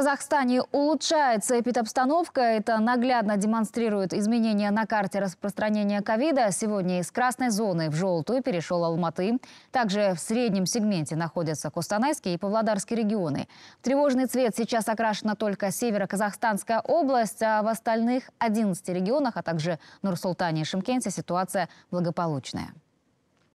Казахстане улучшается эпидобстановка. Это наглядно демонстрирует изменения на карте распространения ковида. Сегодня из красной зоны в желтую перешел Алматы. Также в среднем сегменте находятся Костанайские и Павлодарские регионы. В тревожный цвет сейчас окрашена только северо-казахстанская область, а в остальных 11 регионах, а также Нур-Султане и Шимкенте ситуация благополучная.